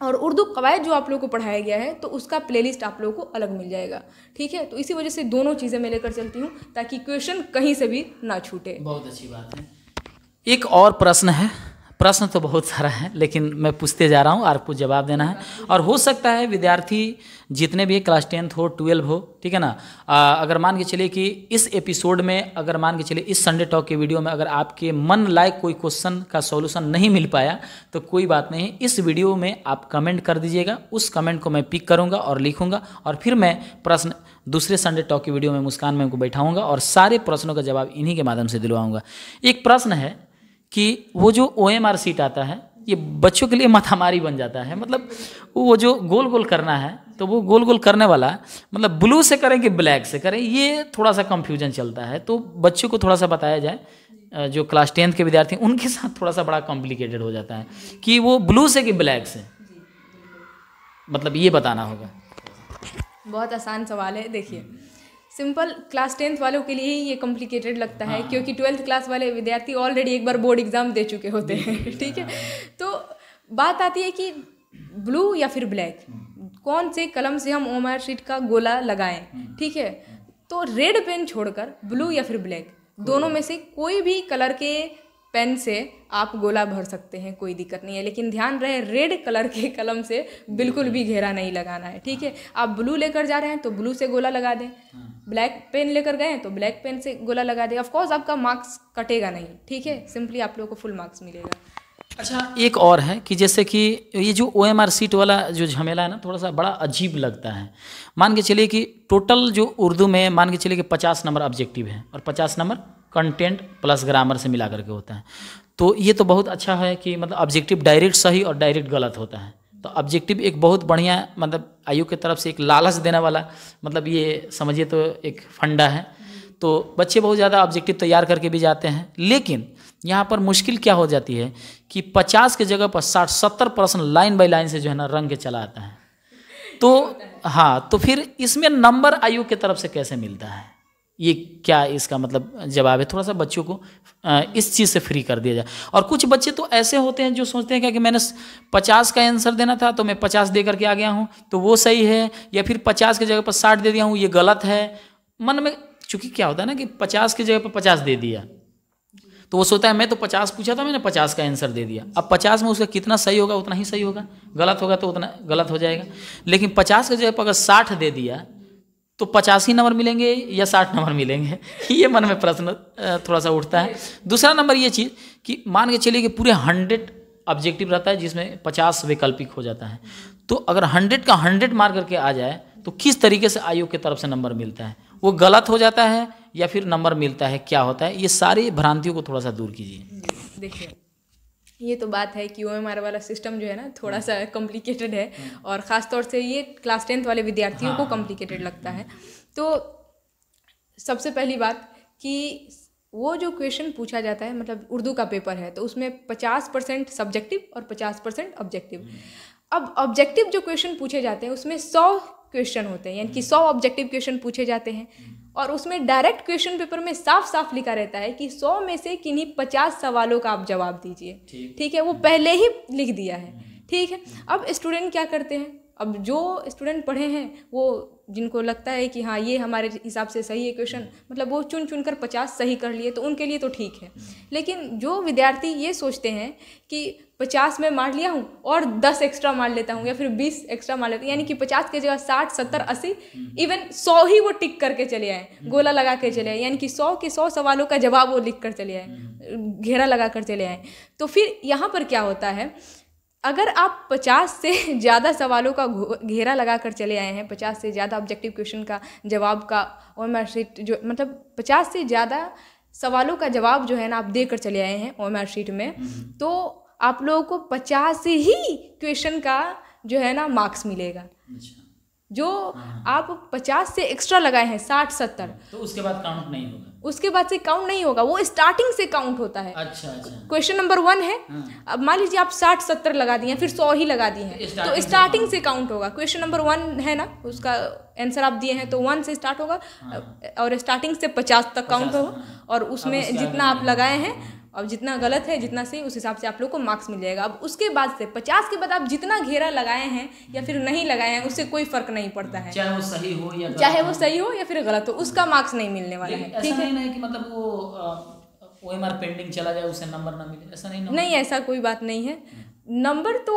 और उर्दू कवायद जो आप लोगों को पढ़ाया गया है तो उसका प्लेलिस्ट आप लोगों को अलग मिल जाएगा ठीक है तो इसी वजह से दोनों चीज़ें मैं लेकर चलती हूँ ताकि क्वेश्चन कहीं से भी ना छूटे बहुत अच्छी बात है एक और प्रश्न है प्रश्न तो बहुत सारा है लेकिन मैं पूछते जा रहा हूँ आपको जवाब देना है और हो सकता है विद्यार्थी जितने भी क्लास टेंथ हो ट्वेल्व हो ठीक है ना आ, अगर मान के चलिए कि इस एपिसोड में अगर मान के चलिए इस संडे टॉक के वीडियो में अगर आपके मन लायक कोई क्वेश्चन का सॉल्यूशन नहीं मिल पाया तो कोई बात नहीं इस वीडियो में आप कमेंट कर दीजिएगा उस कमेंट को मैं पिक करूँगा और लिखूँगा और फिर मैं प्रश्न दूसरे संडे टॉक की वीडियो में मुस्कान में उनको बैठाऊँगा और सारे प्रश्नों का जवाब इन्हीं के माध्यम से दिलवाऊँगा एक प्रश्न है कि वो जो ओ एम आर सीट आता है ये बच्चों के लिए माथामारी बन जाता है मतलब वो जो गोल गोल करना है तो वो गोल गोल करने वाला मतलब ब्लू से करें कि ब्लैक से करें ये थोड़ा सा कंफ्यूजन चलता है तो बच्चों को थोड़ा सा बताया जाए जो क्लास टेंथ के विद्यार्थी उनके साथ थोड़ा सा बड़ा कॉम्प्लिकेटेड हो जाता है कि वो ब्लू से कि ब्लैक से मतलब ये बताना होगा बहुत आसान सवाल है देखिए सिंपल क्लास टेंथ वालों के लिए ही ये कॉम्प्लिकेटेड लगता हाँ। है क्योंकि ट्वेल्थ क्लास वाले विद्यार्थी ऑलरेडी एक बार बोर्ड एग्जाम दे चुके होते हैं ठीक है हाँ। तो बात आती है कि ब्लू या फिर ब्लैक हम्म। कौन से कलम से हम आर शीट का गोला लगाएं हम्म। ठीक है हम्म। तो रेड पेन छोड़कर ब्लू या फिर ब्लैक दोनों में से कोई भी कलर के पेन से आप गोला भर सकते हैं कोई दिक्कत नहीं है लेकिन ध्यान रहे रेड कलर के कलम से बिल्कुल भी घेरा नहीं लगाना है ठीक है हाँ। आप ब्लू लेकर जा रहे हैं तो ब्लू से गोला लगा दें ब्लैक हाँ। पेन लेकर गए तो ब्लैक पेन से गोला लगा दें ऑफकोर्स आपका मार्क्स कटेगा नहीं ठीक है सिंपली आप लोगों को फुल मार्क्स मिलेगा अच्छा एक और है कि जैसे कि ये जो ओ एम आर सीट वाला जो झमेला है ना थोड़ा सा बड़ा अजीब लगता है मान के चलिए कि टोटल जो उर्दू में मान के चलिए कि पचास नंबर ऑब्जेक्टिव है और पचास नंबर कंटेंट प्लस ग्रामर से मिला करके होता है तो ये तो बहुत अच्छा है कि मतलब ऑब्जेक्टिव डायरेक्ट सही और डायरेक्ट गलत होता है तो ऑब्जेक्टिव एक बहुत बढ़िया मतलब आयु की तरफ से एक लालच देने वाला मतलब ये समझिए तो एक फंडा है तो बच्चे बहुत ज़्यादा ऑब्जेक्टिव तैयार करके भी जाते हैं लेकिन यहाँ पर मुश्किल क्या हो जाती है कि पचास के जगह पर साठ सत्तर परसेंट लाइन बाई लाइन से जो है ना रंग के चला आता है तो हाँ तो फिर इसमें नंबर आयु की तरफ से कैसे मिलता है ये क्या इसका मतलब जवाब है थोड़ा सा बच्चों को इस चीज़ से फ्री कर दिया जाए और कुछ बच्चे तो ऐसे होते हैं जो सोचते हैं क्या कि मैंने पचास का आंसर देना था तो मैं पचास दे करके आ गया हूँ तो वो सही है या फिर पचास की जगह पर साठ दे दिया हूँ ये गलत है मन में चूँकि क्या होता है ना कि पचास की जगह पर पचास दे दिया तो वो सोचता है मैं तो पचास पूछा था मैंने पचास का आंसर दे दिया अब पचास में उसका कितना सही होगा उतना ही सही होगा गलत होगा तो उतना गलत हो जाएगा लेकिन पचास की जगह पर अगर साठ दे दिया तो पचासी नंबर मिलेंगे या साठ नंबर मिलेंगे ये मन में प्रश्न थोड़ा सा उठता है दूसरा नंबर ये चीज़ कि मान के चलिए कि पूरे हंड्रेड ऑब्जेक्टिव रहता है जिसमें पचास वैकल्पिक हो जाता है तो अगर हंड्रेड का हंड्रेड मार करके आ जाए तो किस तरीके से आयोग की तरफ से नंबर मिलता है वो गलत हो जाता है या फिर नंबर मिलता है क्या होता है ये सारी भ्रांतियों को थोड़ा सा दूर कीजिए देखिए ये तो बात है कि ओ एम आर वाला सिस्टम जो है ना थोड़ा हम्म। सा कॉम्प्लिकेटेड है हम्म। और ख़ास तौर से ये क्लास टेंथ वाले विद्यार्थियों हाँ, को कॉम्प्लिकेटेड लगता है हम्म। तो सबसे पहली बात कि वो जो क्वेश्चन पूछा जाता है मतलब उर्दू का पेपर है तो उसमें पचास परसेंट सब्जेक्टिव और पचास परसेंट ऑब्जेक्टिव अब ऑब्जेक्टिव जो क्वेश्चन पूछे जाते हैं उसमें सौ क्वेश्चन होते हैं यानी कि सौ ऑब्जेक्टिव क्वेश्चन पूछे जाते हैं और उसमें डायरेक्ट क्वेश्चन पेपर में साफ साफ लिखा रहता है कि सौ में से किन्हीं पचास सवालों का आप जवाब दीजिए ठीक है वो पहले ही लिख दिया है ठीक है अब स्टूडेंट क्या करते हैं अब जो स्टूडेंट पढ़े हैं वो जिनको लगता है कि हाँ ये हमारे हिसाब से सही है हम्म। क्वेश्चन मतलब वो चुन चुन कर पचास सही कर लिए तो उनके लिए तो ठीक है हम्म। लेकिन जो विद्यार्थी ये सोचते हैं कि पचास में मार लिया हूँ और दस एक्स्ट्रा मार लेता हूँ या फिर बीस एक्स्ट्रा मार लेता हूँ यानी कि हम्म। पचास के जगह साठ सत्तर अस्सी इवन सौ ही वो टिक करके चले आए गोला लगा के चले आए यानी कि सौ के सौ सवालों का जवाब वो लिख कर चले आए घेरा लगा कर चले आए तो फिर यहाँ पर क्या होता है अगर आप 50 से ज़्यादा सवालों का घेरा लगा कर चले आए हैं 50 से ज़्यादा ऑब्जेक्टिव क्वेश्चन का जवाब का और मार्कशीट जो मतलब 50 से ज़्यादा सवालों का जवाब जो है ना आप दे कर चले आए हैं ओ मार्कशीट में हम्म। तो आप लोगों को पचास ही क्वेश्चन का जो है ना मार्क्स मिलेगा अच्छा। जो हाँ। आप पचास से एक्स्ट्रा लगाए हैं साठ सत्तर हाँ, तो उसके बाद काउंट नहीं होगा उसके बाद से काउंट नहीं होगा वो स्टार्टिंग से काउंट होता है अच्छा अच्छा क्वेश्चन नंबर वन है हाँ। अब मान लीजिए आप साठ सत्तर लगा दिए फिर सौ ही लगा दिए हैं तो स्टार्टिंग से काउंट होगा क्वेश्चन नंबर वन है ना उसका आंसर आप दिए हैं तो वन से स्टार्ट होगा और स्टार्टिंग से पचास तक काउंट होगा और उसमें जितना आप लगाए हैं अब जितना गलत है जितना सही उस हिसाब से आप लोग को मार्क्स मिल जाएगा अब उसके बाद से पचास के बाद आप जितना घेरा लगाए हैं या फिर नहीं लगाए हैं उससे कोई फर्क नहीं पड़ता है चाहे वो सही हो या चाहे वो सही हो या फिर गलत हो उसका मार्क्स नहीं मिलने वाला है ठीक है कि मतलब वो ओ पेंडिंग चला जाए उसे नंबर ना मिले ऐसा नहीं नहीं ऐसा कोई बात नहीं है नंबर तो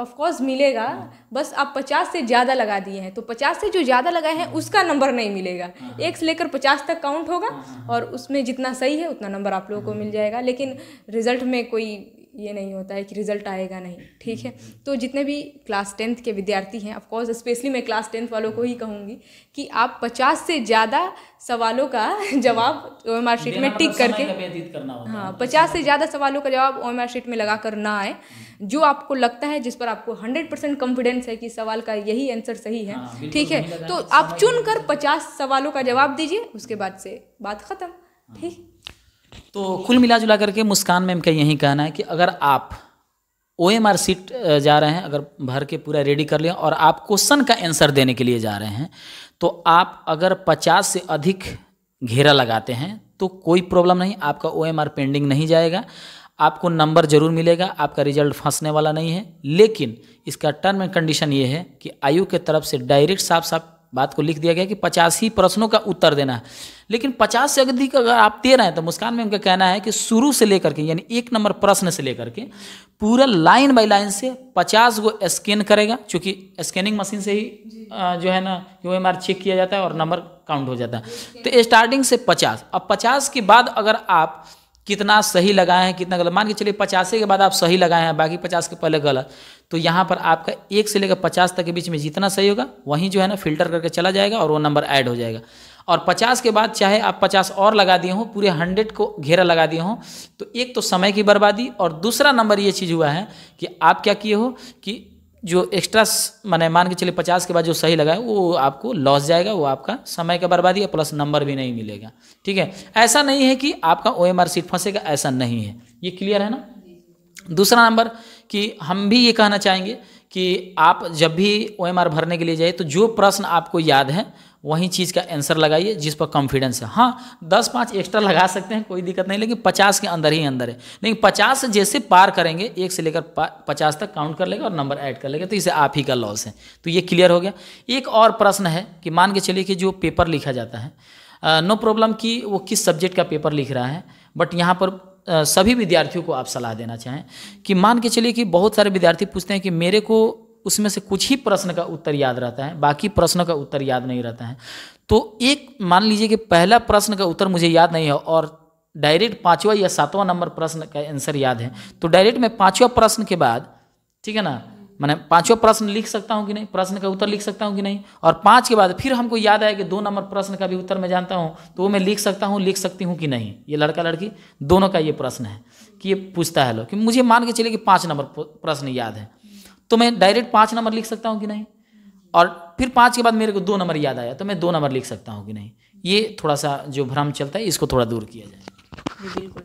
ऑफ कोर्स मिलेगा बस आप पचास से ज़्यादा लगा दिए हैं तो पचास से जो ज़्यादा लगाए हैं उसका नंबर नहीं मिलेगा एक से लेकर पचास तक काउंट होगा और उसमें जितना सही है उतना नंबर आप लोगों को मिल जाएगा लेकिन रिजल्ट में कोई ये नहीं होता है कि रिज़ल्ट आएगा नहीं ठीक है तो जितने भी क्लास टेंथ के विद्यार्थी हैं ऑफकोर्स स्पेशली मैं क्लास टेंथ वालों को ही कहूँगी कि आप पचास से ज़्यादा मतलब हाँ, सवालों का जवाब ओ एम आर शीट में टिक करके करना हाँ पचास से ज़्यादा सवालों का जवाब ओ एम आर शीट में लगा कर ना आए जो आपको लगता है जिस पर आपको हंड्रेड परसेंट कॉन्फिडेंस है कि सवाल का यही आंसर सही है हाँ, ठीक है तो आप चुन कर पचास सवालों का जवाब दीजिए उसके बाद से बात ख़त्म हाँ। ठीक तो कुल मिला जुला करके मुस्कान मैम का यही कहना है कि अगर आप ओ एम आर सीट जा रहे हैं अगर भर के पूरा रेडी कर लें और आप क्वेश्चन का आंसर देने के लिए जा रहे हैं तो आप अगर पचास से अधिक घेरा लगाते हैं तो कोई प्रॉब्लम नहीं आपका ओ एम आर पेंडिंग नहीं जाएगा आपको नंबर जरूर मिलेगा आपका रिजल्ट फंसने वाला नहीं है लेकिन इसका टर्म एंड कंडीशन ये है कि आयु के तरफ से डायरेक्ट साफ साफ बात को लिख दिया गया कि पचासी प्रश्नों का उत्तर देना है लेकिन पचास से अधिक अगर आप दे रहे हैं तो मुस्कान में उनका कहना है कि शुरू से लेकर के यानी एक नंबर प्रश्न से लेकर के पूरा लाइन बाय लाइन से पचास को स्कैन करेगा क्योंकि स्कैनिंग मशीन से ही जो है ना यू एम चेक किया जाता है और नंबर काउंट हो जाता है तो स्टार्टिंग से पचास अब पचास के बाद अगर आप कितना सही लगाए हैं कितना गलत मान के चलिए पचासी के बाद आप सही लगाए हैं बाकी पचास के पहले गलत तो यहाँ पर आपका एक से लेकर पचास तक के बीच में जितना सही होगा वहीं जो है ना फिल्टर करके चला जाएगा और वो नंबर ऐड हो जाएगा और पचास के बाद चाहे आप पचास और लगा दिए हों पूरे हंड्रेड को घेरा लगा दिए हों तो एक तो समय की बर्बादी और दूसरा नंबर ये चीज़ हुआ है कि आप क्या किए हो कि जो एक्स्ट्रा मैंने मान के चले पचास के बाद जो सही लगाए वो आपको लॉस जाएगा वो आपका समय का बर्बादी है प्लस नंबर भी नहीं मिलेगा ठीक है ऐसा नहीं है कि आपका ओ एम आर सीट फंसेगा ऐसा नहीं है ये क्लियर है ना दूसरा नंबर कि हम भी ये कहना चाहेंगे कि आप जब भी ओ भरने के लिए जाइए तो जो प्रश्न आपको याद है वही चीज़ का आंसर लगाइए जिस पर कॉन्फिडेंस है हाँ दस पाँच एक्स्ट्रा लगा सकते हैं कोई दिक्कत नहीं लेकिन पचास के अंदर ही अंदर है लेकिन पचास जैसे पार करेंगे एक से लेकर पचास तक काउंट कर लेगा और नंबर ऐड कर लेगा तो इसे आप ही का लॉस है तो ये क्लियर हो गया एक और प्रश्न है कि मान के चलिए कि जो पेपर लिखा जाता है नो uh, प्रॉब्लम no कि वो किस सब्जेक्ट का पेपर लिख रहा है बट यहाँ पर सभी विद्यार्थियों को आप सलाह देना चाहें कि मान के चलिए कि बहुत सारे विद्यार्थी पूछते हैं कि मेरे को उसमें से कुछ ही प्रश्न का उत्तर याद रहता है बाकी प्रश्न का उत्तर याद नहीं रहता है तो एक मान लीजिए कि पहला प्रश्न का उत्तर मुझे याद नहीं है और डायरेक्ट पाँचवा या सातवां नंबर प्रश्न का आंसर याद है तो डायरेक्ट में पाँचवा प्रश्न के बाद ठीक है ना मैंने पांचों प्रश्न लिख सकता हूँ कि नहीं प्रश्न का उत्तर लिख सकता हूँ कि नहीं और पाँच के बाद फिर हमको याद आया कि दो नंबर प्रश्न का भी उत्तर मैं जानता हूँ तो वो मैं लिख सकता हूँ लिख सकती हूँ कि नहीं ये लड़का लड़की दोनों का ये प्रश्न है कि ये पूछता है लोग कि मुझे मान के चलिए कि पाँच नंबर प्रश्न याद है तो मैं डायरेक्ट पाँच नंबर लिख सकता हूँ कि नहीं और फिर पाँच के बाद मेरे को दो नंबर याद आया तो मैं दो नंबर लिख सकता हूँ कि नहीं ये थोड़ा सा जो भ्रम चलता है इसको थोड़ा दूर किया जाए बिल्कुल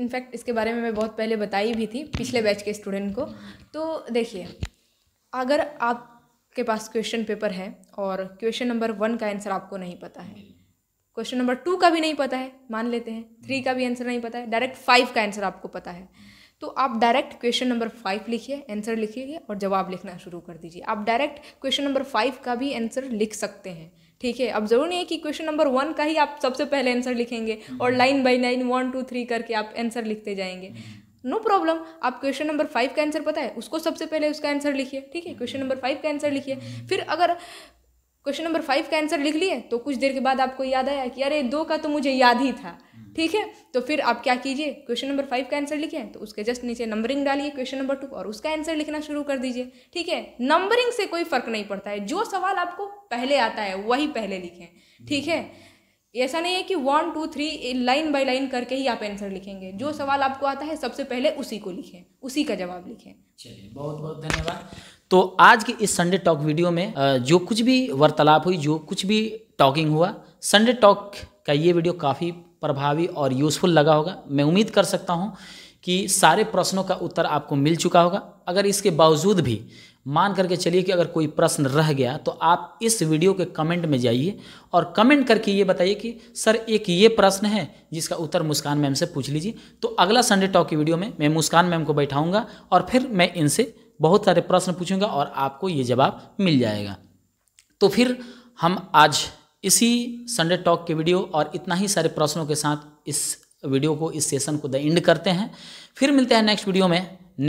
इनफैक्ट इसके बारे में मैं बहुत पहले बताई भी थी पिछले बैच के स्टूडेंट को तो देखिए अगर आपके पास क्वेश्चन पेपर है और क्वेश्चन नंबर वन का आंसर आपको नहीं पता है क्वेश्चन नंबर टू का भी नहीं पता है मान लेते हैं थ्री का भी आंसर नहीं पता है डायरेक्ट फाइव का आंसर आपको पता है तो आप डायरेक्ट क्वेश्चन नंबर फाइव लिखिए आंसर लिखिए और जवाब लिखना शुरू कर दीजिए आप डायरेक्ट क्वेश्चन नंबर फाइव का भी आंसर लिख सकते हैं ठीक है अब ज़रूर नहीं है कि क्वेश्चन नंबर वन का ही आप सबसे पहले आंसर लिखेंगे हम्म। और line by line one two three करके आप आंसर लिखते जाएंगे नो हम्म। no प्रॉब्लम आप क्वेश्चन नंबर फाइव का आंसर पता है उसको सबसे पहले उसका आंसर लिखिए ठीक है क्वेश्चन नंबर फाइव का आंसर लिखिए हम्म। फिर अगर क्वेश्चन नंबर फाइव का आंसर लिख लिए तो कुछ देर के बाद आपको याद आया कि अरे दो का तो मुझे याद ही था ठीक है तो फिर आप क्या कीजिए क्वेश्चन नंबर फाइव का आंसर लिखें तो उसके जस्ट नीचे नंबरिंग डालिए क्वेश्चन नंबर टू और उसका आंसर लिखना शुरू कर दीजिए ठीक है नंबरिंग से कोई फर्क नहीं पड़ता है जो सवाल आपको पहले आता है वही पहले लिखें ठीक है ऐसा नहीं है कि one two three line by line करके ही आप आंसर लिखेंगे जो सवाल आपको आता है सबसे पहले उसी को लिखें उसी का जवाब लिखें चलिए बहुत बहुत धन्यवाद तो आज के इस संडे टॉक वीडियो में जो कुछ भी वार्तालाप हुई जो कुछ भी टॉकिंग हुआ संडे टॉक का ये वीडियो काफ़ी प्रभावी और यूज़फुल लगा होगा मैं उम्मीद कर सकता हूँ कि सारे प्रश्नों का उत्तर आपको मिल चुका होगा अगर इसके बावजूद भी मान करके चलिए कि अगर कोई प्रश्न रह गया तो आप इस वीडियो के कमेंट में जाइए और कमेंट करके ये बताइए कि सर एक ये प्रश्न है जिसका उत्तर मुस्कान मैम से पूछ लीजिए तो अगला संडे टॉक की वीडियो में मैं मुस्कान मैम को बैठाऊँगा और फिर मैं इनसे बहुत सारे प्रश्न पूछूंगा और आपको ये जवाब मिल जाएगा तो फिर हम आज इसी संडे टॉक के वीडियो और इतना ही सारे प्रश्नों के साथ इस वीडियो को इस सेशन को द एंड करते हैं फिर मिलते हैं नेक्स्ट वीडियो में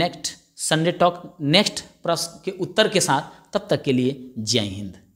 नेक्स्ट संडे टॉक नेक्स्ट प्रश्न के उत्तर के साथ तब तक के लिए जय हिंद